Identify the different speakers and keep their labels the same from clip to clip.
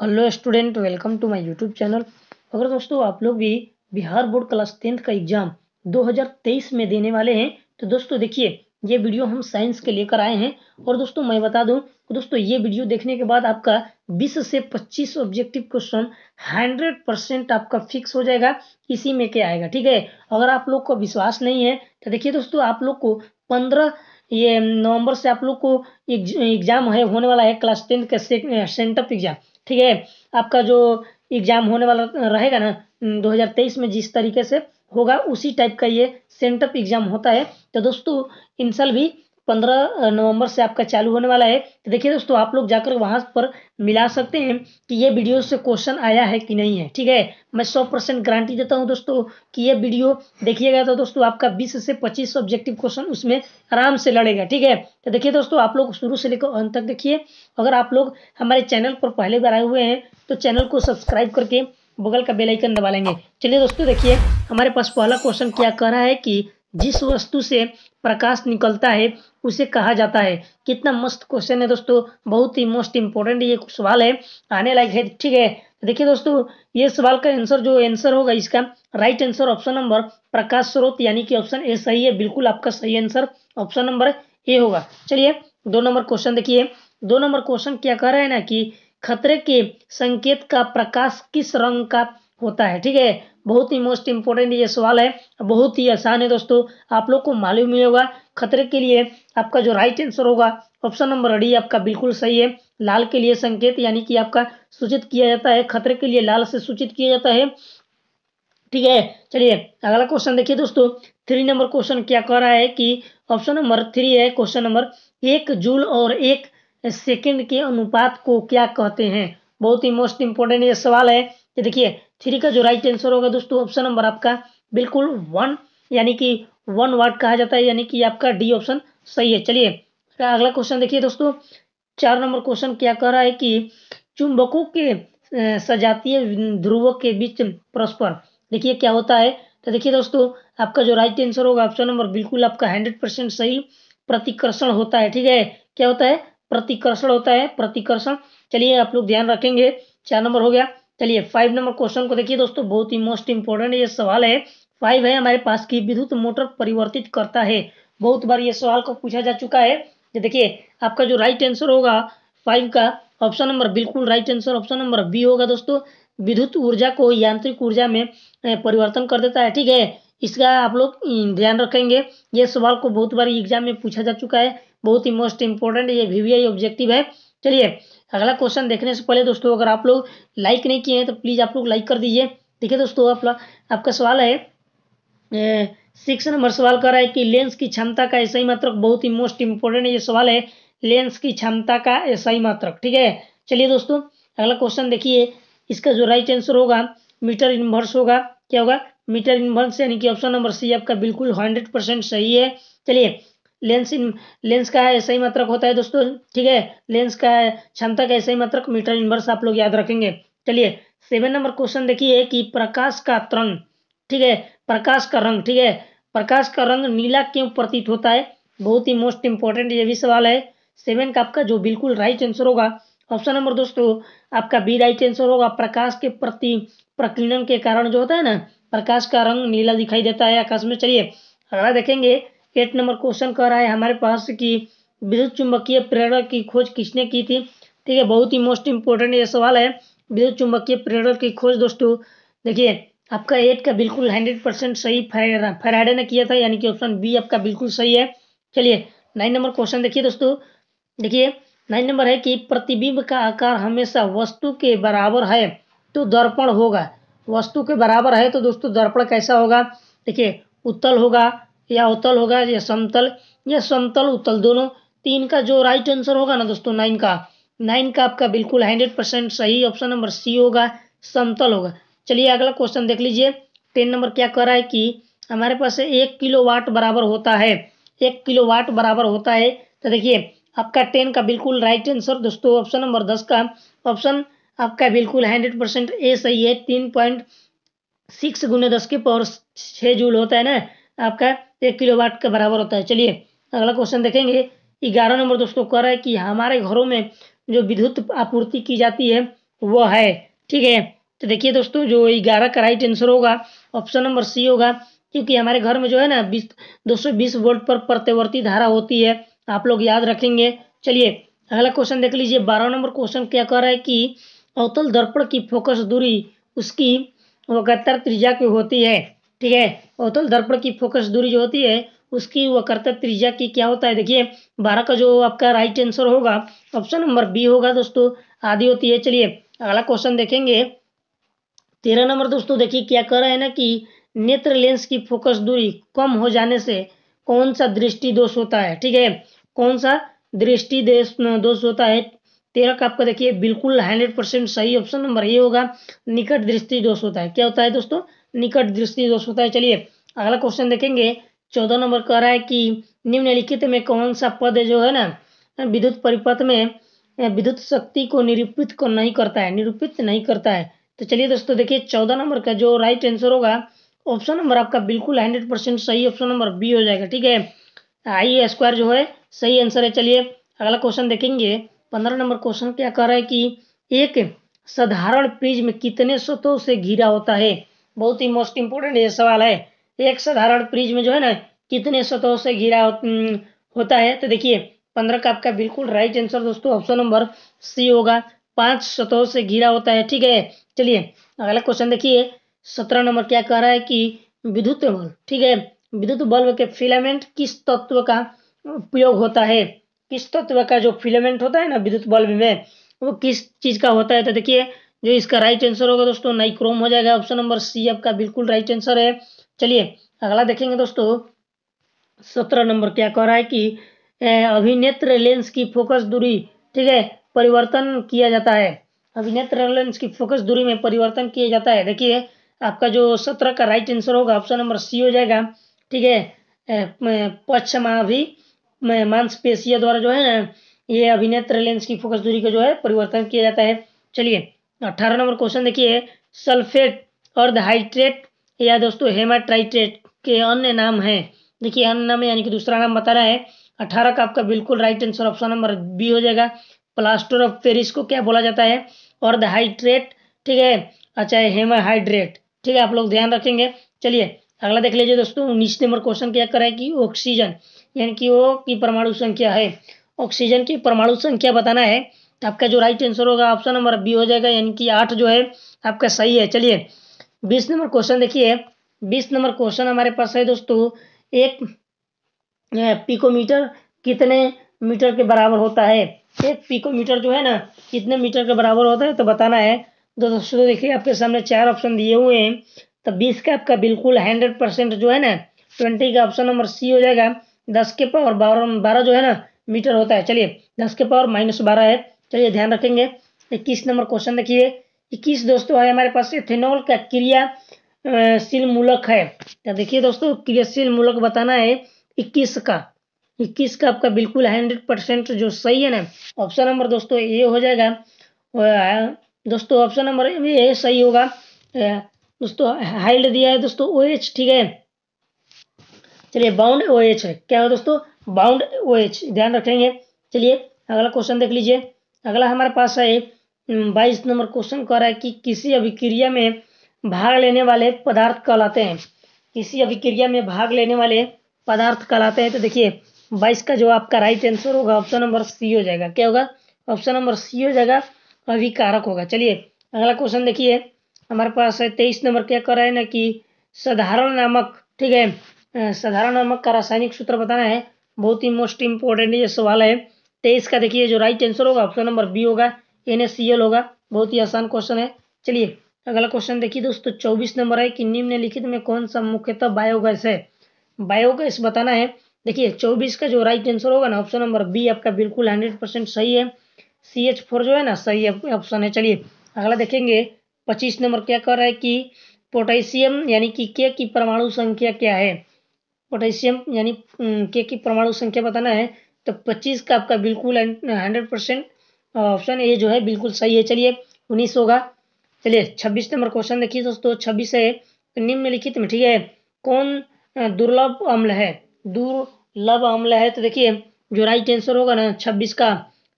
Speaker 1: hello student welcome to my YouTube channel अगर दोस्तों आप लोग भी बिहार बोर्ड क्लास टेंथ का एग्जाम 2023 में देने वाले हैं तो दोस्तों देखिए ये वीडियो हम साइंस के लेकर आए हैं और दोस्तों मैं बता दूं कि दोस्तों ये वीडियो देखने के बाद आपका 20 से 25 ऑब्जेक्टिव क्वेश्चन 100 परसेंट आपका फिक्स हो जाएगा इसी में के आएगा ठीक है अगर आप लोग को विश्वास नहीं है तो देखिए दोस्तों आप लोग को पंद्रह ये नवंबर से आप लोग को एग्जाम है होने वाला है क्लास टेंथ का सेंटअप एग्जाम ठीक है आपका जो एग्जाम होने वाला रहेगा ना 2023 में जिस तरीके से होगा उसी टाइप का ये सेंटअप एग्जाम होता है तो दोस्तों इन साल भी पंद्रह नवंबर से आपका चालू होने वाला है तो देखिए दोस्तों आप लोग जाकर वहां पर मिला सकते हैं कि ये वीडियो से क्वेश्चन आया है कि नहीं है ठीक है मैं सौ परसेंट गारंटी देता हूँ दोस्तों कि ये वीडियो देखिएगा तो दोस्तों आपका बीस से पच्चीस ऑब्जेक्टिव क्वेश्चन उसमें आराम से लड़ेगा ठीक है तो देखिए दोस्तों आप लोग शुरू से लेकर अंत तक देखिए अगर आप लोग हमारे चैनल पर पहले बार आए हुए हैं तो चैनल को सब्सक्राइब करके बगल का बेलाइकन दबा लेंगे चलिए दोस्तों देखिए हमारे पास पहला क्वेश्चन क्या कह रहा है कि जिस वस्तु से प्रकाश निकलता है उसे कहा जाता है कितना मस्त क्वेश्चन है दोस्तों बहुत ही मोस्ट इम्पोर्टेंट ये सवाल है आने लायक है ठीक है देखिए दोस्तों ये सवाल का आंसर जो आंसर होगा इसका राइट आंसर ऑप्शन नंबर प्रकाश स्रोत यानी कि ऑप्शन ए सही है बिल्कुल आपका सही आंसर ऑप्शन नंबर ए होगा चलिए दो नंबर क्वेश्चन देखिए दो नंबर क्वेश्चन क्या कह रहा है ना कि खतरे के संकेत का प्रकाश किस रंग का होता है ठीक है बहुत ही मोस्ट इम्पोर्टेंट ये सवाल है बहुत ही आसान है दोस्तों आप लोग को मालूम ही होगा खतरे के लिए आपका जो राइट आंसर होगा ऑप्शन नंबर डी आपका बिल्कुल सही है लाल के लिए संकेत यानी कि आपका सूचित किया जाता है खतरे के लिए लाल से सूचित किया जाता है ठीक है चलिए अगला क्वेश्चन देखिए दोस्तों थ्री नंबर क्वेश्चन क्या कह रहा है कि ऑप्शन नंबर थ्री है क्वेश्चन नंबर एक जूल और एक सेकेंड के अनुपात को क्या कहते हैं बहुत ही मोस्ट इम्पोर्टेंट ये सवाल है ये देखिए थ्री का जो राइट आंसर होगा दोस्तों ऑप्शन नंबर आपका बिल्कुल वन यानी कि वन वर्ड कहा जाता है यानी कि आपका डी ऑप्शन सही है चलिए अगला क्वेश्चन देखिए दोस्तों चार नंबर क्वेश्चन क्या कह रहा है कि चुंबकों के सजातीय ध्रुव के बीच परस्पर देखिए क्या होता है तो देखिए दोस्तों आपका जो राइट आंसर होगा ऑप्शन नंबर बिल्कुल आपका हंड्रेड परसेंट सही प्रतिकर्षण होता है ठीक है क्या होता है प्रतिकर्षण होता है प्रतिकर्षण चलिए आप लोग ध्यान रखेंगे चार नंबर हो गया चलिए फाइव नंबर क्वेश्चन को देखिए दोस्तों बहुत ही मोस्ट इंपोर्टेंट ये सवाल है फाइव है हमारे पास की विद्युत मोटर परिवर्तित करता है बहुत बार ये सवाल को पूछा जा चुका है देखिए आपका जो राइट आंसर होगा फाइव का ऑप्शन नंबर बिल्कुल right answer option number B होगा दोस्तों विद्युत ऊर्जा को यांत्रिक ऊर्जा में परिवर्तन कर देता है ठीक है इसका आप लोग ध्यान रखेंगे ये सवाल को बहुत बार एग्जाम में पूछा जा चुका है बहुत ही मोस्ट इंपोर्टेंट ये वी ऑब्जेक्टिव है चलिए अगला क्वेश्चन देखने से पहले दोस्तों अगर आप लोग लाइक नहीं किए हैं तो प्लीज़ आप लोग लाइक कर दीजिए ठीक है दोस्तों आप आपका सवाल है सिक्स नंबर सवाल कर रहा है कि लेंस की क्षमता का ऐसा ही मात्रक बहुत ही मोस्ट इंपॉर्टेंट ये सवाल है लेंस की क्षमता का ऐसा ही मात्रक ठीक है चलिए दोस्तों अगला क्वेश्चन देखिए इसका जो राइट आंसर होगा मीटर इन्वर्स होगा क्या होगा मीटर इन्वर्स यानी कि ऑप्शन नंबर सी आपका बिल्कुल हंड्रेड परसेंट सही है चलिए लेंस इन लेंस का ऐसा ही मात्रक होता है दोस्तों ठीक है लेंस का क्षमता का ऐसा ही मात्रक मीटर इनवर्स आप लोग याद रखेंगे चलिए सेवन नंबर क्वेश्चन देखिए कि प्रकाश का तरंग ठीक है प्रकाश का रंग ठीक है प्रकाश का रंग नीला क्यों प्रतीत होता है बहुत ही मोस्ट इंपॉर्टेंट ये भी सवाल है सेवन का आपका जो बिल्कुल राइट आंसर होगा ऑप्शन नंबर दोस्तों आपका बी राइट आंसर होगा प्रकाश के प्रति प्रकीर्णन के कारण जो होता है ना प्रकाश का रंग नीला दिखाई देता है आकाश में चलिए अगला देखेंगे एट नंबर क्वेश्चन कह रहा है हमारे पास कि विद्युत चुंबकीय प्रेरक की खोज किसने की थी ठीक है बहुत ही मोस्ट इम्पोर्टेंट ये सवाल है विद्युत चुंबकीय प्रेरक की खोज दोस्तों देखिए आपका एट का बिल्कुल हंड्रेड परसेंट सही फेराडे ने किया था यानी कि ऑप्शन बी आपका बिल्कुल सही है चलिए नाइन नंबर क्वेश्चन देखिए दोस्तों देखिए नाइन नंबर है कि प्रतिबिंब का आकार हमेशा वस्तु के बराबर है तो दर्पण होगा वस्तु के बराबर है तो दोस्तों दर्पण कैसा होगा देखिए उत्तल होगा या अवतल होगा या समतल या समतल उत्तल दोनों तीन का जो राइट आंसर होगा ना दोस्तों नाइन का नाइन का आपका बिल्कुल हंड्रेड परसेंट सही ऑप्शन नंबर सी होगा समतल होगा चलिए अगला क्वेश्चन देख लीजिए टेन नंबर क्या कर रहा है कि हमारे पास एक किलो वाट बराबर होता है एक किलो वाट बराबर होता है तो देखिए आपका टेन का बिल्कुल राइट आंसर दोस्तों ऑप्शन नंबर दस का ऑप्शन आपका बिल्कुल हंड्रेड परसेंट ए सही है तीन पॉइंट सिक्स गुने दस के पावर छः जूल होता है ना आपका एक किलो वाट के बराबर होता है चलिए अगला क्वेश्चन देखेंगे ग्यारह नंबर दोस्तों कह रहा है कि हमारे घरों में जो विद्युत आपूर्ति की जाती है वह है ठीक है तो देखिए दोस्तों जो ग्यारह का राइट आंसर होगा ऑप्शन नंबर सी होगा क्योंकि हमारे घर में जो है ना बीस दो सौ बीस वोल्ट पर प्रतिवर्ती धारा होती है आप लोग याद रखेंगे चलिए अगला क्वेश्चन देख लीजिए बारह नंबर क्वेश्चन क्या कह रहा है कि अवतल दर्पण की फोकस दूरी उसकी वगत्तर त्रिज्या की होती है ठीक है अवतल दर्पण की फोकस दूरी जो होती है उसकी वह कर्तव्य त्रिज्या की क्या होता है देखिए बारह का जो आपका राइट आंसर होगा ऑप्शन नंबर बी होगा दोस्तों आधी होती है चलिए अगला क्वेश्चन देखेंगे तेरह नंबर दोस्तों देखिए क्या कर रहे हैं ना कि नेत्र लेंस की फोकस दूरी कम हो जाने से कौन सा दृष्टि दोष होता है ठीक है कौन सा दृष्टि दोष होता है तेरह का आपका देखिए बिल्कुल हंड्रेड परसेंट सही ऑप्शन नंबर ये होगा निकट दृष्टि दोष होता है क्या होता है दोस्तों निकट दृष्टि दोष होता है चलिए अगला क्वेश्चन देखेंगे चौदह नंबर कह रहा है कि निम्नलिखित में कौन सा पद जो है ना विद्युत परिपथ में विद्युत शक्ति को निरूपित को नहीं करता है निरूपित नहीं करता है तो चलिए दोस्तों देखिए चौदह नंबर का जो राइट आंसर होगा ऑप्शन नंबर आपका बिल्कुल हंड्रेड परसेंट सही ऑप्शन नंबर बी हो जाएगा ठीक है आई स्क्वायर जो है सही आंसर है चलिए अगला क्वेश्चन देखेंगे पंद्रह नंबर क्वेश्चन क्या कह रहा है कि एक साधारण में कितने सतों से घिरा होता है बहुत ही मोस्ट इम्पोर्टेंट ये सवाल है एक साधारण फ्रिज में जो है ना कितने सतहों से घिरा होता है तो देखिए पंद्रह का आपका बिल्कुल राइट आंसर दोस्तों ऑप्शन नंबर सी होगा पांच सतहों से घिरा होता है ठीक है चलिए अगला क्वेश्चन देखिए सत्रह नंबर क्या कह रहा है कि विद्युत बल्ब ठीक है विद्युत बल्ब के फिलामेंट किस तत्व का उपयोग होता है किस तत्व का जो फिलामेंट होता है ना विद्युत बल्ब में वो किस चीज का होता है तो देखिए जो इसका राइट आंसर होगा दोस्तों नाइक्रोम हो जाएगा ऑप्शन नंबर सी आपका बिल्कुल राइट आंसर है चलिए अगला देखेंगे दोस्तों सत्रह नंबर क्या कह रहा है कि अभिनेत्र लेंस की फोकस दूरी ठीक है परिवर्तन किया जाता है अभिनेत्र लेंस की फोकस दूरी में परिवर्तन किया जाता है देखिए आपका जो सत्रह का राइट आंसर होगा ऑप्शन नंबर सी हो जाएगा ठीक है भी मांसपेशिया द्वारा जो है ना ये अभिनेत्र लेंस की फोकस दूरी का जो है परिवर्तन किया जाता है चलिए अट्ठारह नंबर क्वेश्चन देखिए सल्फेट अर्धहाइड्रेट या दोस्तों हेमाट्राइट्रेट के अन्य नाम हैं देखिए अन्य नाम यानी कि दूसरा नाम बता रहा है अठारह का आपका बिल्कुल right answer option number B हो जाएगा प्लास्टर ऑफ पेरिस को क्या बोला जाता है अर्धहाइड्रेट ठीक है अच्छा हेमाहाइड्रेट ठीक है आप लोग ध्यान रखेंगे चलिए अगला देख लीजिए दोस्तों उन्नीस नंबर क्वेश्चन क्या करा है कि ऑक्सीजन यानी कि वो की परमाणु संख्या है ऑक्सीजन की परमाणु संख्या बताना है आपका जो राइट आंसर होगा ऑप्शन नंबर बी हो जाएगा यानी कि आठ जो है आपका सही है चलिए बीस नंबर क्वेश्चन देखिए बीस नंबर क्वेश्चन हमारे पास है दोस्तों एक पिकोमीटर कितने मीटर के बराबर होता है एक पिकोमीटर जो है ना कितने मीटर के बराबर होता है तो बताना है तो दोस्तों देखिए आपके सामने चार ऑप्शन दिए हुए हैं तो बीस का आपका बिल्कुल हंड्रेड परसेंट जो है ना ट्वेंटी का ऑप्शन नंबर सी हो जाएगा दस के पावर बारह बारह जो है ना मीटर होता है चलिए दस के पावर माइनस बारह है चलिए ध्यान रखेंगे इक्कीस नंबर क्वेश्चन देखिए इक्कीस दोस्तों है हमारे पास इथेनॉल का क्रियाशील मूलक है तो देखिए दोस्तों क्रियाशील मूलक बताना है इक्कीस का इक्कीस का आपका बिल्कुल हंड्रेड परसेंट जो सही है ना ऑप्शन नंबर दोस्तों ए हो जाएगा दोस्तों ऑप्शन नंबर ए सही होगा दोस्तों हाइल्ड दिया है दोस्तों ओ एच ठीक है चलिए बाउंड ओ एच है क्या है दोस्तों बाउंड ओ एच ध्यान रखेंगे चलिए अगला क्वेश्चन देख लीजिए अगला हमारे पास है बाईस नंबर क्वेश्चन कह रहा है कि किसी अभिक्रिया में भाग लेने वाले पदार्थ कहलाते हैं किसी अभिक्रिया में भाग लेने वाले पदार्थ कहलाते हैं तो देखिए बाईस का जो आपका राइट आंसर होगा ऑप्शन नंबर सी हो जाएगा क्या होगा ऑप्शन नंबर सी हो जाएगा अभिकारक होगा चलिए अगला क्वेश्चन देखिए हमारे पास है तेईस नंबर क्या कर रहा है ना कि साधारण नामक ठीक है साधारण नामक का रासायनिक सूत्र बताना है बहुत ही मोस्ट इम्पोर्टेंट ये सवाल है तेईस का देखिए जो राइट आंसर होगा ऑप्शन नंबर बी होगा एन होगा बहुत ही आसान क्वेश्चन है चलिए अगला क्वेश्चन देखिए दोस्तों चौबीस नंबर है कि निम्नलिखित में कौन सा मुख्यतः बायोगैस है बायोगैस बताना है देखिए चौबीस का जो राइट आंसर होगा ना ऑप्शन नंबर बी आपका बिल्कुल हंड्रेड परसेंट सही है सी एच फोर जो है ना सही ऑप्शन है चलिए अगला देखेंगे पच्चीस नंबर क्या कर रहा है कि पोटेशियम यानी कि के की परमाणु संख्या क्या है पोटेशियम यानी के की परमाणु संख्या बताना है तो पच्चीस का आपका बिल्कुल हंड्रेड परसेंट ऑप्शन ए जो है बिल्कुल सही है चलिए उन्नीस होगा चलिए छब्बीस नंबर क्वेश्चन देखिए दोस्तों छब्बीस है तो निम्नलिखित में ठीक है कौन दुर्लभ अम्ल है दुर्लभ अम्ल है तो देखिए जो राइट आंसर होगा ना छब्बीस का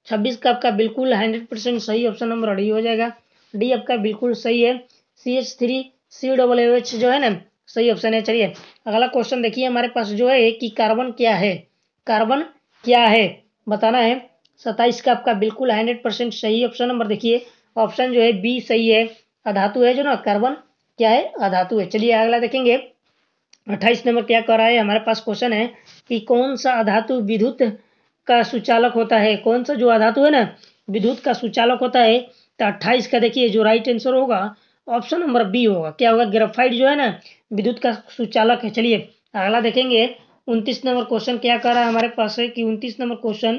Speaker 1: छब्बीस का आपका बिल्कुल हंड्रेड परसेंट सही ऑप्शन नंबर डी हो जाएगा डी आपका बिल्कुल सही है C H three C double H जो है ना सही ऑप्शन है चलिए अगला क्वेश्चन देखिए हमारे पास जो है कि कार्बन क्या है कार्बन क्या है बताना है सताइस का आपका बिल्कुल हंड्रेड परसेंट सही ऑप्शन नंबर देखिए ऑप्शन जो है बी सही है अधातु है जो ना कार्बन क्या है अधातु है चलिए अगला देखेंगे अट्ठाईस नंबर क्या कर रहा है हमारे पास क्वेश्चन है कि कौन सा अधातु विद्युत का सुचालक होता है कौन सा जो अधातु है ना विद्युत का सुचालक होता है तो अट्ठाईस का देखिए जो राइट आंसर होगा ऑप्शन नंबर बी होगा क्या होगा ग्रेफाइड जो है ना विद्युत का सुचालक है चलिए अगला देखेंगे उनतीस नंबर क्वेश्चन क्या कर रहा है हमारे पास है कि उनतीस नंबर क्वेश्चन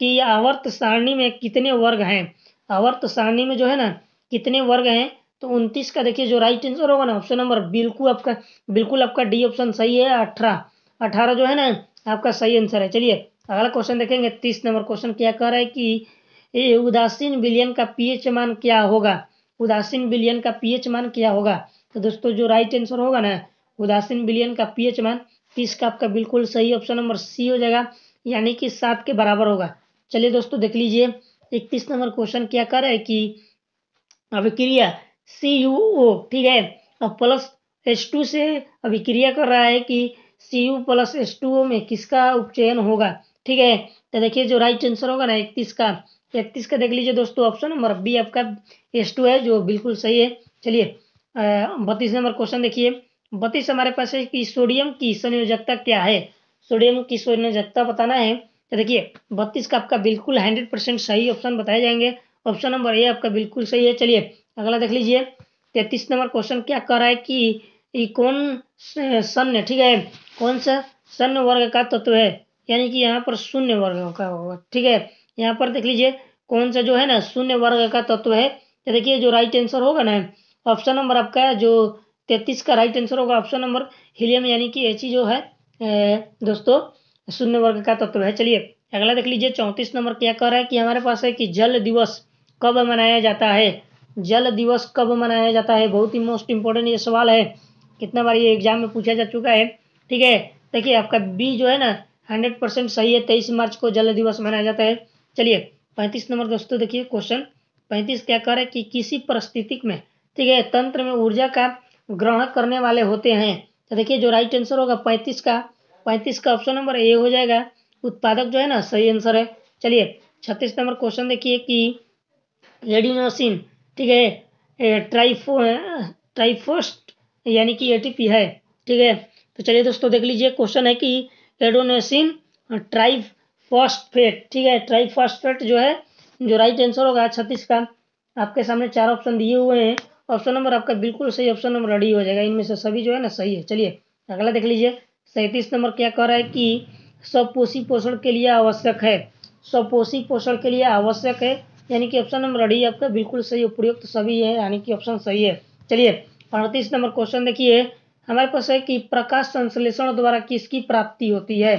Speaker 1: कि आवर्त सारणी में कितने वर्ग हैं आवर्त सारणी में जो है ना कितने वर्ग हैं तो उनतीस का देखिए जो राइट आंसर होगा ना ऑप्शन नंबर बिल्कुल आपका बिल्कुल आपका डी ऑप्शन सही है अठारह अठारह जो है ना आपका सही आंसर है चलिए अगला क्वेश्चन देखेंगे तीस नंबर क्वेश्चन क्या कह रहा है कि ए, उदासीन बिलियन का पीएच मान क्या होगा उदासीन बिलियन का पीएच मान क्या होगा तो दोस्तों जो राइट आंसर होगा ना उदासीन बिलियन का पीएच मान तो इसका आपका बिल्कुल सही ऑप्शन नंबर सी हो जाएगा यानी कि सात के बराबर होगा चलिए दोस्तों देख लीजिए इकतीस नंबर क्वेश्चन क्या कर रहा है कि अभिक्रिया सी यू ओ ठीक है अब प्लस एच टू से अभिक्रिया कर रहा है कि C U plus H two O में किसका उपचयन होगा ठीक है तो देखिए जो राइट आंसर होगा ना इकतीस का इकतीस का देख लीजिए दोस्तों ऑप्शन नंबर बी आपका एच टू है जो बिल्कुल सही है चलिए बत्तीस नंबर क्वेश्चन देखिए बत्तीस हमारे पास है कि सोडियम की संयोजकता क्या है सोडियम की संयोजकता बताना है तो देखिए बत्तीस का आपका बिल्कुल हंड्रेड परसेंट सही ऑप्शन बताए जाएंगे ऑप्शन नंबर ए आपका बिल्कुल सही है चलिए अगला देख लीजिए तैतीस नंबर क्वेश्चन क्या कर रहा है कि कौन सन्न ठीक है कौन सा सन्न वर्ग का तत्व है यानी कि यहाँ पर शून्य वर्ग का होगा ठीक है यहाँ पर देख लीजिए कौन सा जो है ना शून्य वर्ग का तत्व है तो देखिए जो राइट आंसर होगा ना ऑप्शन नंबर आपका जो तैतीस का राइट आंसर होगा ऑप्शन नंबर हीलियम यानी कि एच e जो है दोस्तों शून्य वर्ग का तत्व है चलिए अगला देख लीजिए चौंतीस नंबर क्या कह रहा है कि हमारे पास है कि जल दिवस कब मनाया जाता है जल दिवस कब मनाया जाता है बहुत ही मोस्ट इम्पोर्टेंट ये सवाल है कितना बार ये एग्जाम में पूछा जा चुका है ठीक है देखिए आपका बी जो है ना हंड्रेड परसेंट सही है तेईस मार्च को जल दिवस मनाया जाता है चलिए पैंतीस नंबर दोस्तों देखिए क्वेश्चन पैंतीस क्या कह रहा है कि किसी परिस्थितिक में ठीक है तंत्र में ऊर्जा का ग्रहण करने वाले होते हैं तो देखिए जो राइट आंसर होगा पैंतीस का पैंतीस का ऑप्शन नंबर ए हो जाएगा उत्पादक जो है ना सही आंसर है चलिए छत्तीस नंबर क्वेश्चन देखिए कि एडिनोसिन ठीक है ट्राइफो ट्राइफोस्ट यानी कि एटीपी है ठीक है तो चलिए दोस्तों देख लीजिए क्वेश्चन है कि एडोनोसिन ट्राइफॉस्फेट ठीक है ट्राइफॉस्फेट जो है जो राइट आंसर होगा छत्तीस का आपके सामने चार ऑप्शन दिए हुए हैं ऑप्शन नंबर आपका बिल्कुल सही ऑप्शन नंबर रेडी हो जाएगा इनमें से सभी जो है ना सही है चलिए अगला देख लीजिए सैंतीस नंबर क्या कह रहा है कि स्वपोषी पोषण के लिए आवश्यक है स्वपोषी पोषण के लिए आवश्यक है यानी कि ऑप्शन नंबर रेडी आपका बिल्कुल सही उपयुक्त तो सभी है यानी कि ऑप्शन सही है चलिए अड़तीस नंबर क्वेश्चन देखिए हमारे पास है कि प्रकाश संश्लेषण द्वारा किसकी प्राप्ति होती है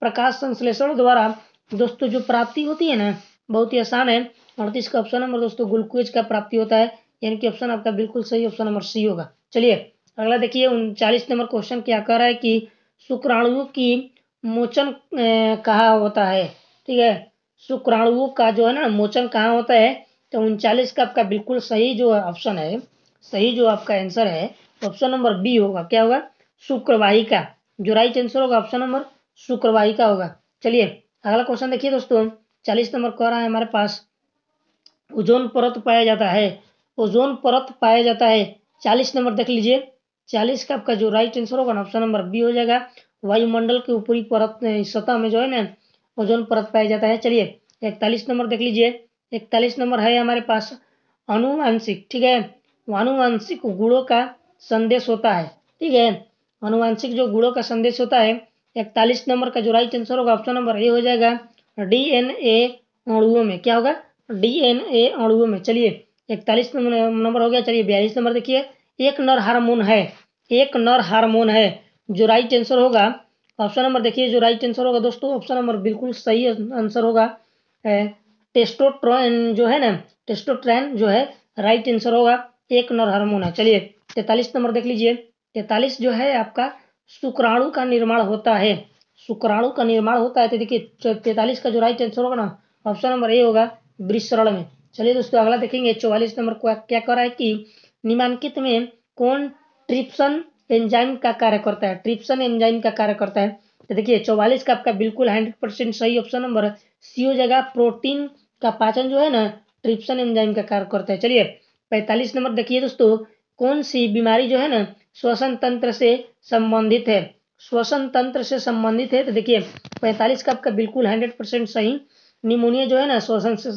Speaker 1: प्रकाश संश्लेषण द्वारा दोस्तों जो प्राप्ति होती है ना बहुत ही आसान है अड़तीस का ऑप्शन नंबर दोस्तों ग्लूकोज का प्राप्ति होता है यानी कि ऑप्शन आपका बिल्कुल सही ऑप्शन नंबर सी होगा चलिए अगला देखिए उनचालीस नंबर क्वेश्चन क्या कह रहा है कि शुक्राणुओं की मोचन कहाँ होता है ठीक है शुक्राणुओं का जो है ना मोचन कहाँ होता है तो उनचालीस का आपका बिल्कुल सही जो ऑप्शन है सही जो आपका आंसर है ऑप्शन नंबर बी होगा क्या होगा शुक्रवाहिका जो राइट आंसर होगा ऑप्शन नंबर शुक्रवाहिका होगा चलिए अगला क्वेश्चन देखिए दोस्तों चालीस नंबर कह रहा है हमारे पास ओजोन परत पाया जाता है ओजोन परत पाया जाता है चालीस नंबर देख लीजिए चालीस का आपका जो राइट आंसर होगा ऑप्शन नंबर बी हो जाएगा वायुमंडल के ऊपरी परत सतह में जो है ना ओजोन परत पाया जाता है चलिए इकतालीस नंबर देख लीजिए इकतालीस नंबर है हमारे पास अनुवांशिक ठीक है अनुवांशिक गुणों का संदेश होता है ठीक है अनुवांशिक जो गुणों का संदेश होता है इकतालीस नंबर का जो राइट आंसर होगा ऑप्शन नंबर ए हो जाएगा डी एन ए अणुओं में क्या होगा डी एन ए अणुओं में चलिए इकतालीस नंबर हो गया चलिए बयालीस नंबर देखिए एक नर हारमोन है एक नर हारमोन है जो राइट आंसर होगा ऑप्शन नंबर देखिए जो राइट आंसर होगा दोस्तों ऑप्शन नंबर बिल्कुल सही आंसर होगा टेस्टोट्रॉन जो है ना टेस्टोट्रेन जो है राइट आंसर होगा एक नर हार्मोन है चलिए तैतालीस नंबर देख लीजिए तैतालीस जो है आपका शुक्राणु का निर्माण होता है शुक्राणु का निर्माण होता है तो देखिए तैतालीस का जो राइट आंसर होगा ना ऑप्शन नंबर ए होगा ब्रिसरण में चलिए दोस्तों अगला देखेंगे चौवालीस नंबर को क्या कर रहा है कि निमांकित में कौन ट्रिप्सन एंजाइम का कार्य करता है ट्रिप्सन एंजाइम का कार्य करता है तो देखिए चौवालीस का आपका बिल्कुल हंड्रेड परसेंट सही ऑप्शन नंबर सी हो जाएगा प्रोटीन का पाचन जो है ना ट्रिप्सन एंजाइम का कार्य करता है चलिए पैंतालीस नंबर देखिए दोस्तों कौन सी बीमारी जो है ना श्वसन तंत्र से संबंधित है श्वसन तंत्र से संबंधित है तो देखिए पैंतालीस का आपका बिल्कुल हंड्रेड परसेंट सही निमोनिया जो है ना श्वसन से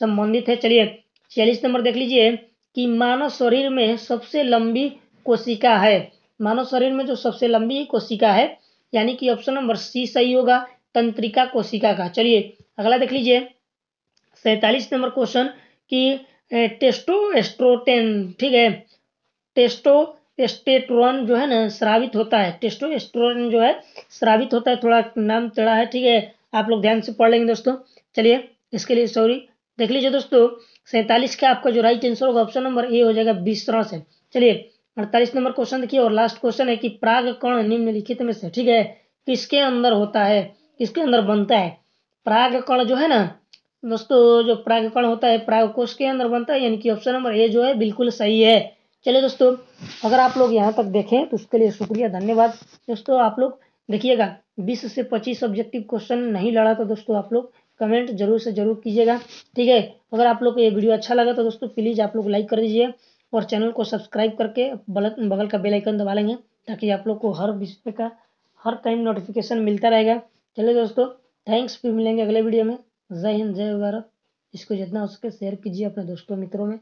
Speaker 1: संबंधित है चलिए छियालीस नंबर देख लीजिए कि मानव शरीर में सबसे लंबी कोशिका है मानव शरीर में जो सबसे लंबी कोशिका है यानी कि ऑप्शन नंबर सी सही होगा तंत्रिका कोशिका का चलिए अगला देख लीजिए सैतालीस नंबर क्वेश्चन कि एस्ट्रोटेन ठीक है टेस्टो टेस्टेट्रोन जो है ना श्रावित होता है टेस्टो एस्ट्रोन जो है श्रावित होता है थोड़ा नाम चढ़ा है ठीक है आप लोग ध्यान से पढ़ लेंगे दोस्तों चलिए इसके लिए सॉरी देख लीजिए दोस्तों सैंतालीस का आपका जो राइट आंसर होगा ऑप्शन नंबर ए हो जाएगा बीस तरह से चलिए अड़तालीस नंबर क्वेश्चन देखिए और लास्ट क्वेश्चन है कि प्राग कण निम्नलिखित में से ठीक है किसके अंदर होता है किसके अंदर बनता है प्राग कण जो है ना दोस्तों जो प्राग कण होता है प्राग कोष के अंदर बनता है यानी कि ऑप्शन नंबर ए जो है बिल्कुल सही है चलिए दोस्तों अगर आप लोग यहाँ तक देखें तो उसके लिए शुक्रिया धन्यवाद दोस्तों आप लोग देखिएगा बीस से पच्चीस ऑब्जेक्टिव क्वेश्चन नहीं लड़ा तो दोस्तों आप लोग कमेंट जरूर से जरूर कीजिएगा ठीक है अगर आप लोग को ये वीडियो अच्छा लगा तो दोस्तों प्लीज़ आप लोग लाइक कर दीजिए और चैनल को सब्सक्राइब करके बगल का बेल आइकन दबा लेंगे ताकि आप लोग को हर विषय का हर टाइम नोटिफिकेशन मिलता रहेगा चलिए दोस्तों थैंक्स फिर मिलेंगे अगले वीडियो में जय हिंद जय भारत इसको जितना हो सके शेयर कीजिए अपने दोस्तों मित्रों में